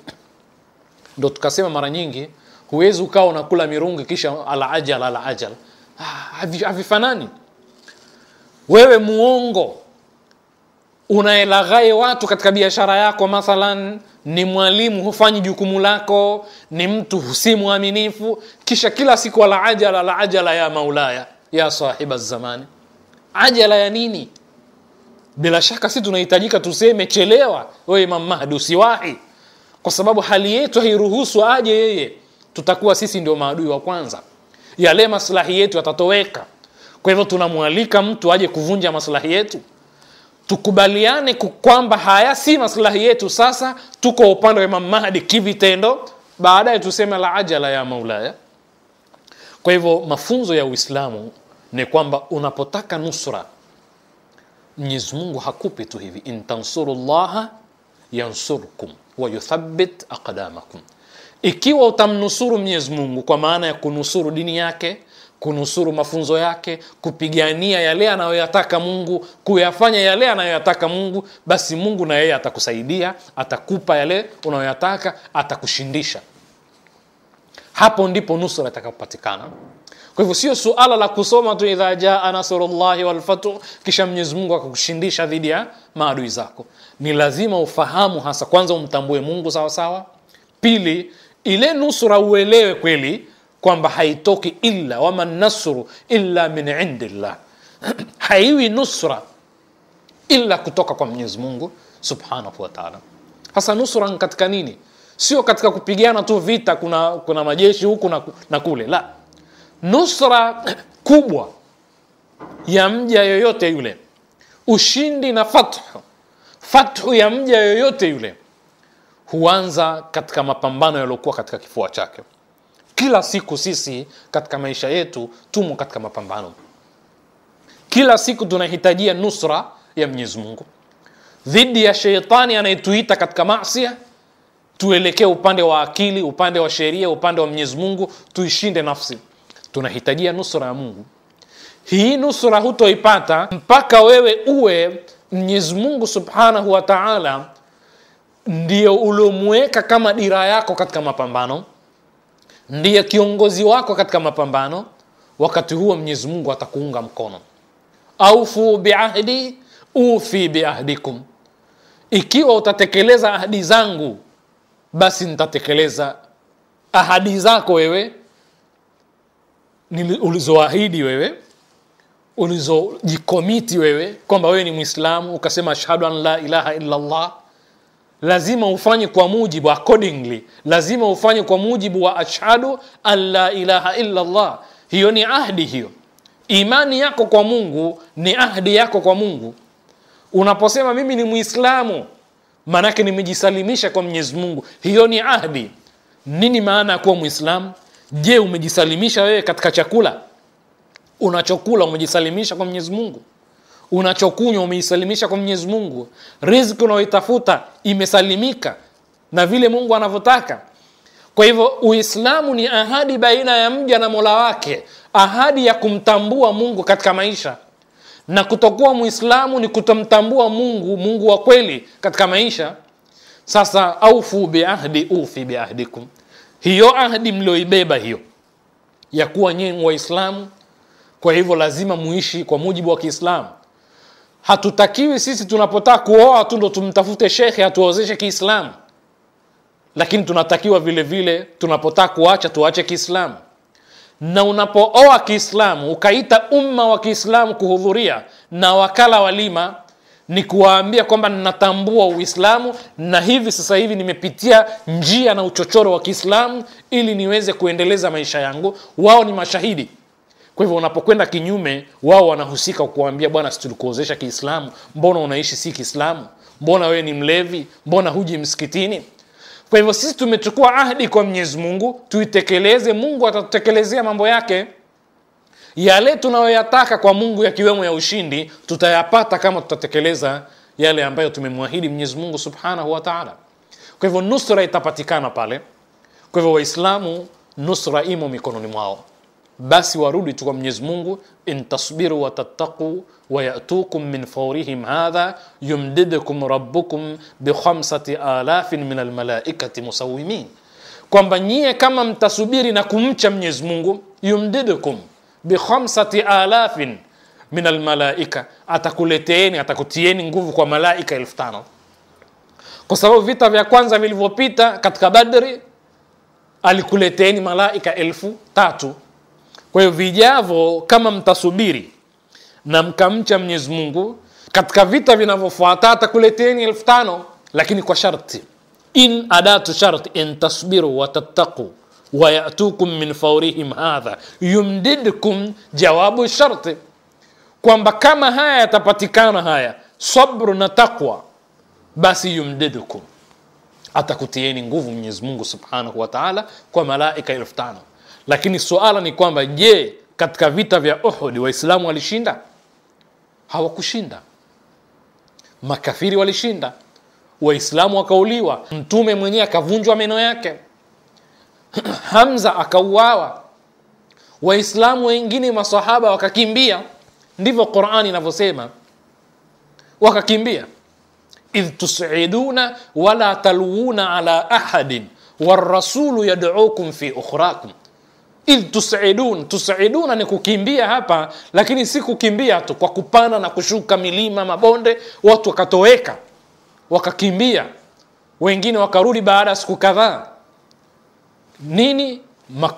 A: Ndio tukasema mara nyingi huwezi ukawa unakula mirungi kisha alajal alajal, ah, havifanani. Wewe muongo unaelaghai watu katika biashara yako mathalan ni mwalimu hufanyi jukumu lako ni mtu si mwaminifu kisha kila siku ala ajala la ajala ya maulaya ya sahiba zamani ajala ya nini bila shaka si tunahitajika tuseme chelewa wewe imam mahdi usiwahi kwa sababu hali yetu hairuhusu aje yeye tutakuwa sisi ndio maadui wa kwanza yale maslahi yetu yatatoweka kwa hivyo tunamwalika mtu aje kuvunja maslahi yetu tukubaliane kwamba haya si maslahi yetu sasa tuko upande wa imam mahdi kivitendo baadaye tuseme la ajala ya maulaya kwa hivyo mafunzo ya uislamu ni kwamba unapotaka nusra mnyezimungu mungu hakupi tu hivi intansuru llaha yansurkum wayuthabit aqdamakum ikiwa utamnusuru mwenyezi mungu kwa maana ya kunusuru dini yake kunusuru mafunzo yake, kupigania yale anayoyataka Mungu, kuyafanya yale anayoyataka Mungu, basi Mungu na yeye atakusaidia, atakupa yale unayoyataka, atakushindisha. Hapo ndipo nusura itakapopatikana. Kwa hivyo sio suala la kusoma tu, idha jaa nasrullahi walfatu, kisha Mwenyezi Mungu akakushindisha dhidi ya maadui zako. Ni lazima ufahamu hasa, kwanza umtambue Mungu sawasawa sawa. Pili, ile nusura uelewe kweli kwamba haitoki illa wama nasru illa min indillah haiwi nusra illa kutoka kwa mwenyezi mungu subhanahu wataala hasa nusra katika nini sio katika kupigana tu vita kuna, kuna majeshi huku na, na kule la nusra kubwa ya mja yoyote yule ushindi na fathu fathu ya mja yoyote yule huanza katika mapambano yaliyokuwa katika kifua chake kila siku sisi katika maisha yetu tumo katika mapambano, kila siku tunahitajia nusra ya Mwenyezi Mungu dhidi ya sheitani anayetuita katika masia tuelekee upande wa akili, upande wa sheria, upande wa Mwenyezi Mungu, tuishinde nafsi. Tunahitajia nusra ya Mungu. Hii nusra hutoipata mpaka wewe uwe Mwenyezi Mungu Subhanahu wa Ta'ala ndio uliomuweka kama dira yako katika mapambano, ndiye kiongozi wako katika mapambano wakati huo mwenyezi mungu atakuunga mkono aufu biahdi ufi biahdikum ikiwa utatekeleza ahadi zangu basi nitatekeleza ahadi zako wewe ulizoahidi wewe ulizojikomiti wewe kwamba wewe ni mwislamu ukasema ashhadu an la ilaha illa llah lazima ufanye kwa mujibu accordingly, lazima ufanye kwa mujibu wa ashhadu an la ilaha illa Allah. Hiyo ni ahdi hiyo. Imani yako kwa Mungu ni ahdi yako kwa Mungu. Unaposema mimi ni Muislamu, maanake nimejisalimisha kwa Mwenyezi Mungu, hiyo ni ahdi. Nini maana ya kuwa Muislamu? Je, umejisalimisha wewe katika chakula unachokula? Umejisalimisha kwa Mwenyezi Mungu? unachokunywa umeisalimisha kwa mwenyezi mungu riziki unaoitafuta imesalimika na vile mungu anavyotaka kwa hivyo uislamu ni ahadi baina ya mja na mola wake ahadi ya kumtambua mungu katika maisha na kutokuwa muislamu ni kutomtambua mungu mungu wa kweli katika maisha sasa aufu biahdi ufi biahdikum hiyo ahdi mlioibeba hiyo ya kuwa nyinyi waislamu kwa hivyo lazima muishi kwa mujibu wa kiislamu hatutakiwi sisi tunapotaka kuoa tu ndo tumtafute shekhe atuozeshe kiislamu lakini tunatakiwa vile vile tunapotaka kuacha tuache kiislamu na unapooa kiislamu ukaita umma wa kiislamu kuhudhuria na wakala walima ni kuwaambia kwamba ninatambua uislamu na hivi sasa hivi nimepitia njia na uchochoro wa kiislamu ili niweze kuendeleza maisha yangu wao ni mashahidi kwa hivyo unapokwenda kinyume wao wanahusika kuambia bwana si tulikuozesha kiislamu mbona unaishi si kiislamu mbona wewe ni mlevi mbona huji msikitini kwa hivyo sisi tumechukua ahdi kwa mwenyezi mungu tuitekeleze mungu atatutekelezea mambo yake yale tunayoyataka kwa mungu yakiwemo ya ushindi tutayapata kama tutatekeleza yale ambayo tumemwahidi mwenyezi mungu subhanahu wataala kwa hivyo nusra itapatikana pale kwa hivyo waislamu nusra imo mikononi mwao basi warudi tu kwa Mwenyezi Mungu in tasbiru wa tattaqu wa ya'tukum min fawrihim hadha yumdidukum rabbukum bi khamsati alafin min almalaikati musawimin kwamba nyie kama mtasubiri na kumcha Mwenyezi Mungu yumdidukum bi khamsati alafin min almalaika atakuleteeni atakutieni nguvu kwa malaika elfu tano kwa sababu vita vya kwanza vilivyopita katika Badri alikuleteeni malaika elfu tatu kwa hiyo vijavo, kama mtasubiri na mkamcha Mwenyezi Mungu katika vita vinavyofuata, atakuleteni elfu tano lakini kwa sharti, in adatu sharti, in tasbiru watattaqu wayatukum min faurihim hadha yumdidkum, jawabu sharti kwamba kama haya yatapatikana, haya sabru na taqwa, basi yumdidkum, atakutieni nguvu Mwenyezi Mungu subhanahu wa taala kwa malaika elfu tano lakini suala ni kwamba je katika vita vya uhud waislamu walishinda hawakushinda makafiri walishinda waislamu wakauliwa mtume mwenyewe akavunjwa meno yake hamza akauawa waislamu wengine masahaba wakakimbia ndivyo qurani inavyosema wakakimbia idh tusiduna wala talwuna ala ahadin warasulu yaduukum fi ukhrakum il tusidun. ni kukimbia hapa, lakini si kukimbia tu kwa kupanda na kushuka milima, mabonde. Watu wakatoweka, wakakimbia, wengine wakarudi baada ya siku kadhaa. Nini?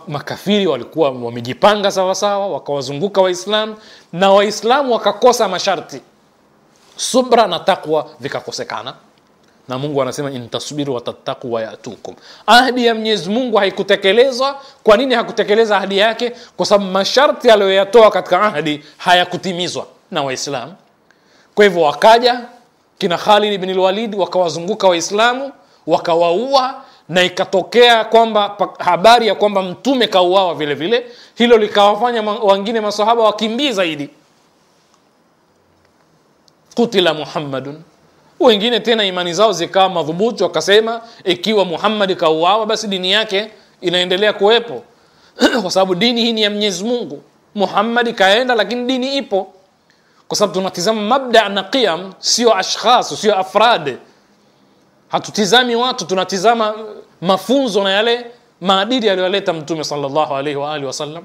A: Makafiri walikuwa wamejipanga sawasawa, wakawazunguka Waislamu na Waislamu wakakosa masharti, subra na takwa vikakosekana na mungu anasema intasbiru watattaqu wayatukum ahdi ya mwenyezi mungu haikutekelezwa kwa nini hakutekeleza ahadi yake kwa sababu masharti aliyoyatoa katika ahdi hayakutimizwa na waislamu kwa hivyo wakaja kina khalid bn wakawazunguka waislamu wakawaua na ikatokea kwamba habari ya kwamba mtume kauawa vile vile hilo likawafanya wengine masahaba wakimbii zaidi kutila muhammadun wengine tena imani zao zikawa madhubuti, wakasema ikiwa Muhammad kauawa, basi dini yake inaendelea kuwepo kwa sababu dini hii ni ya Mwenyezi Mungu. Muhammad kaenda, lakini dini ipo, kwa sababu tunatizama mabda na qiyam, sio ashkhas, sio afrad. Hatutizami watu, tunatizama mafunzo na yale maadili aliyoleta Mtume sallallahu alaihi wa alihi wasallam.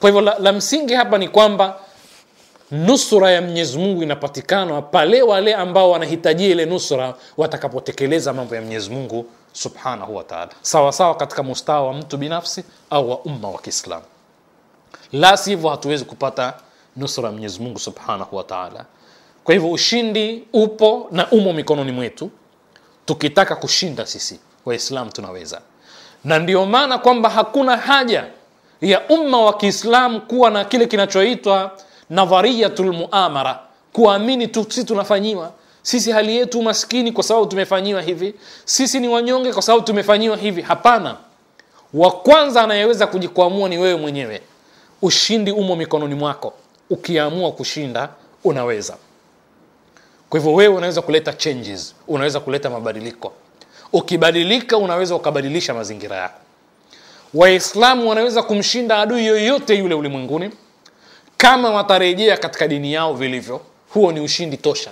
A: Kwa hivyo la, la msingi hapa ni kwamba nusra ya mwenyezi mungu inapatikana pale wale ambao wanahitajia ile nusra watakapotekeleza mambo ya mwenyezi mungu subhanahu wataala sawasawa katika mustawa wa mtu binafsi au wa umma wa kiislamu la sivyo hatuwezi kupata nusra ya mwenyezi mungu subhanahu wataala kwa hivyo ushindi upo na umo mikononi mwetu tukitaka kushinda sisi waislam tunaweza na ndio maana kwamba hakuna haja ya umma wa kiislamu kuwa na kile kinachoitwa nadhariyatul muamara kuamini tu sisi tunafanyiwa sisi hali yetu maskini kwa sababu tumefanyiwa hivi sisi ni wanyonge kwa sababu tumefanyiwa hivi hapana wa kwanza anayeweza kujikwamua ni wewe mwenyewe ushindi umo mikononi mwako ukiamua kushinda unaweza kwa hivyo wewe unaweza kuleta changes unaweza kuleta mabadiliko ukibadilika unaweza ukabadilisha mazingira yako waislamu wanaweza kumshinda adui yoyote yule ulimwenguni kama watarejea katika dini yao vilivyo huo ni ushindi tosha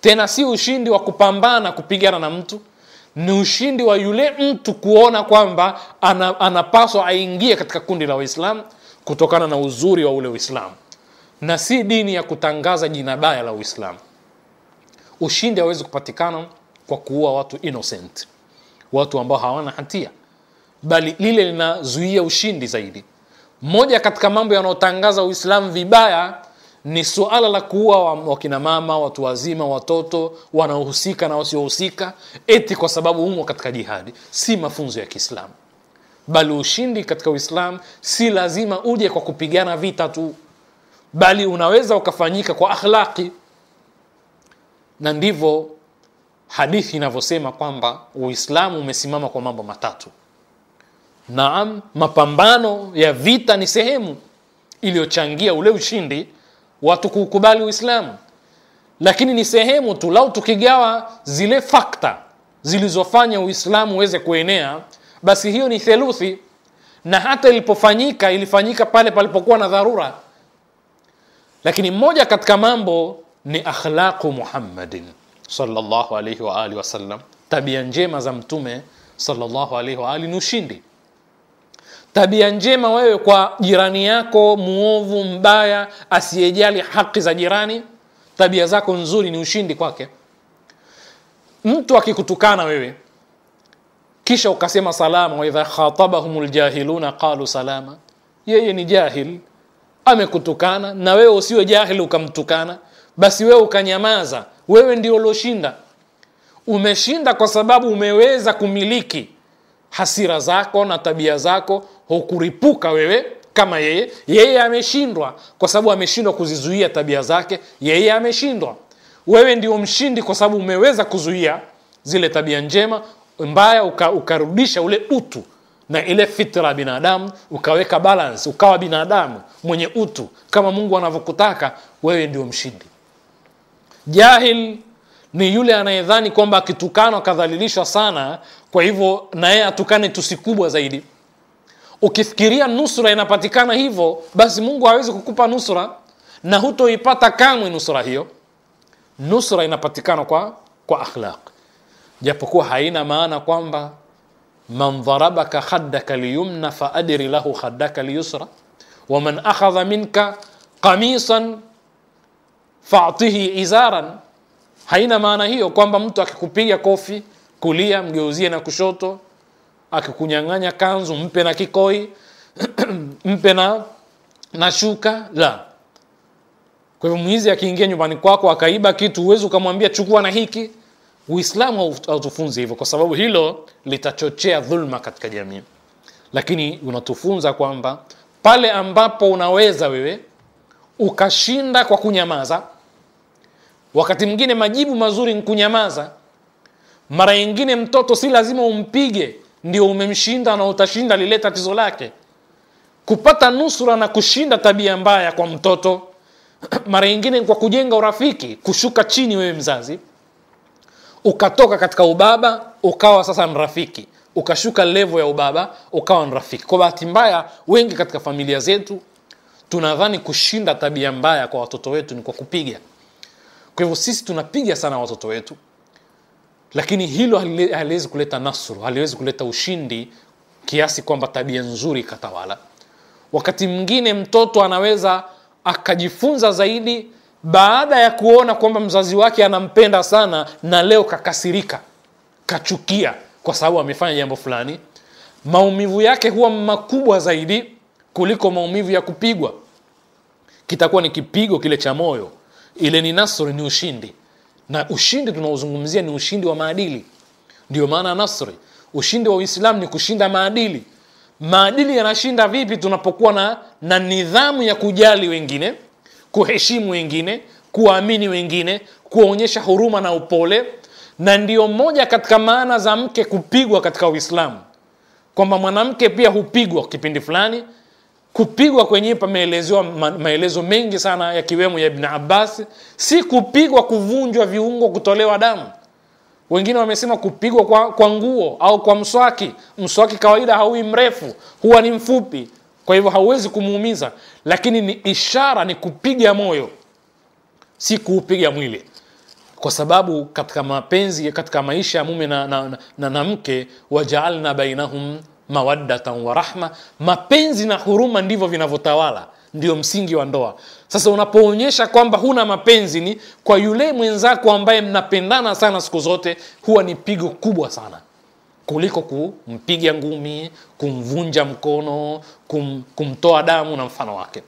A: tena si ushindi wa kupambana kupigana na mtu ni ushindi wa yule mtu kuona kwamba ana, anapaswa aingie katika kundi la waislamu kutokana na uzuri wa ule uislamu na si dini ya kutangaza jina baya la uislamu ushindi hawezi kupatikana kwa kuua watu innocent watu ambao hawana hatia bali lile linazuia ushindi zaidi moja katika mambo yanayotangaza uislamu vibaya ni suala la kuua wakina mama watu wazima watoto wanaohusika na wasiohusika eti kwa sababu umo katika jihadi si mafunzo ya kiislamu bali ushindi katika uislamu si lazima uje kwa kupigana vita tu bali unaweza ukafanyika kwa akhlaqi na ndivyo hadithi inavyosema kwamba uislamu umesimama kwa mambo matatu Naam, mapambano ya vita ni sehemu iliyochangia ule ushindi watu kuukubali Uislamu, lakini ni sehemu tu. Lau tukigawa zile fakta zilizofanya Uislamu uweze kuenea, basi hiyo ni theluthi, na hata ilipofanyika ilifanyika pale palipokuwa na dharura. Lakini mmoja katika mambo ni akhlaqu Muhammadin sallallahu alaihi wa alihi wasallam, tabia njema za Mtume sallallahu alaihi wa alihi ni ushindi tabia njema wewe kwa jirani yako muovu mbaya asiyejali haki za jirani tabia zako nzuri ni ushindi kwake mtu akikutukana wewe kisha ukasema salama waidha khatabahum ljahiluna qalu salama yeye ni jahil amekutukana na wewe usiwe jahil ukamtukana basi wewe ukanyamaza wewe ndio ulioshinda umeshinda kwa sababu umeweza kumiliki hasira zako na tabia zako hukuripuka wewe kama yeye. Yeye ameshindwa kwa sababu ameshindwa kuzizuia tabia zake, yeye ameshindwa. Wewe ndio mshindi kwa sababu umeweza kuzuia zile tabia njema mbaya, uka, ukarudisha ule utu na ile fitra ya binadamu, ukaweka balance, ukawa binadamu mwenye utu kama Mungu anavyokutaka. Wewe ndio mshindi. Jahil ni yule anayedhani kwamba akitukanwa akadhalilishwa sana, kwa hivyo na yeye atukane tusi kubwa zaidi ukifikiria nusra inapatikana hivyo basi mungu hawezi kukupa nusra na hutoipata kamwe nusra hiyo nusra inapatikana kwa kwa akhlaq japokuwa haina maana kwamba man dharabaka khaddaka liyumna faadri lahu khaddaka liyusra waman akhadha minka qamisan faatihi izaran haina maana hiyo kwamba mtu akikupiga kofi kulia mgeuzie na kushoto akikunyang'anya kanzu mpe na kikoi mpe na na shuka la kwa hivyo mwizi akiingia nyumbani kwako akaiba kitu huwezi ukamwambia chukua na hiki uislamu hautufunzi hivyo kwa sababu hilo litachochea dhulma katika jamii lakini unatufunza kwamba pale ambapo unaweza wewe ukashinda kwa kunyamaza wakati mwingine majibu mazuri ni kunyamaza mara nyingine mtoto si lazima umpige ndio umemshinda na utashinda lile tatizo lake kupata nusura na kushinda tabia mbaya kwa mtoto mara nyingine kwa kujenga urafiki kushuka chini wewe mzazi ukatoka katika ubaba ukawa sasa mrafiki ukashuka levo ya ubaba ukawa mrafiki kwa bahati mbaya wengi katika familia zetu tunadhani kushinda tabia mbaya kwa watoto wetu ni kwa kupiga kwa hivyo sisi tunapiga sana watoto wetu lakini hilo haliwezi kuleta nasru, haliwezi kuleta ushindi kiasi kwamba tabia nzuri ikatawala. Wakati mwingine mtoto anaweza akajifunza zaidi baada ya kuona kwamba mzazi wake anampenda sana, na leo kakasirika, kachukia kwa sababu amefanya jambo fulani. Maumivu yake huwa makubwa zaidi kuliko maumivu ya kupigwa. Kitakuwa ni kipigo kile cha moyo. Ile ni nasri, ni ushindi na ushindi tunaozungumzia ni ushindi wa maadili ndio maana nasri ushindi wa uislamu ni kushinda maadili maadili yanashinda vipi tunapokuwa na, na nidhamu ya kujali wengine kuheshimu wengine kuwaamini wengine kuonyesha huruma na upole na ndiyo moja katika maana za mke kupigwa katika uislamu kwamba mwanamke pia hupigwa kipindi fulani kupigwa kwenyewe pameelezewa maelezo mengi sana yakiwemo ya ibn abbas si kupigwa kuvunjwa viungo kutolewa damu wengine wamesema kupigwa kwa, kwa nguo au kwa mswaki mswaki kawaida haui mrefu huwa ni mfupi kwa hivyo hauwezi kumuumiza lakini ni ishara ni kupiga moyo si kuupiga mwili kwa sababu katika mapenzi katika maisha ya mume na, na, na, na, na mke wajaalna bainahum mawaddatan wa rahma, mapenzi na huruma ndivyo vinavyotawala, ndio msingi wa ndoa. Sasa unapoonyesha kwamba huna mapenzi ni kwa yule mwenzako ambaye mnapendana sana siku zote, huwa ni pigo kubwa sana kuliko kumpiga ngumi, kumvunja mkono, kum, kumtoa damu na mfano wake.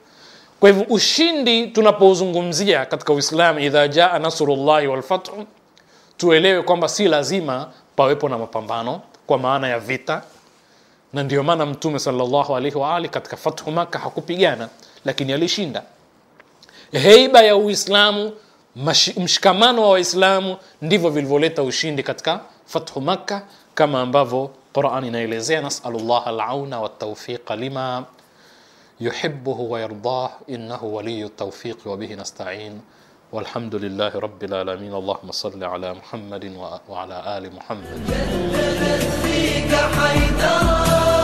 A: Kwa hivyo ushindi tunapozungumzia katika Uislamu, idha jaa nasrullahi walfathu, tuelewe kwamba si lazima pawepo na mapambano kwa maana ya vita na ndio maana mtume salllahu alaihi waali katika fathu maka hakupigana lakini alishinda heiba ya uislamu mshikamano wa waislamu ndivyo vilivyoleta ushindi katika fathu makka kama ambavyo qurani inaelezea nasalu llah alauna waltaufiqa lima yuhibuhu wayardah innahu waliyu taufiqi wabihi nastain والحمد لله رب العالمين اللهم صل على محمد وعلى ال محمد يا حيدر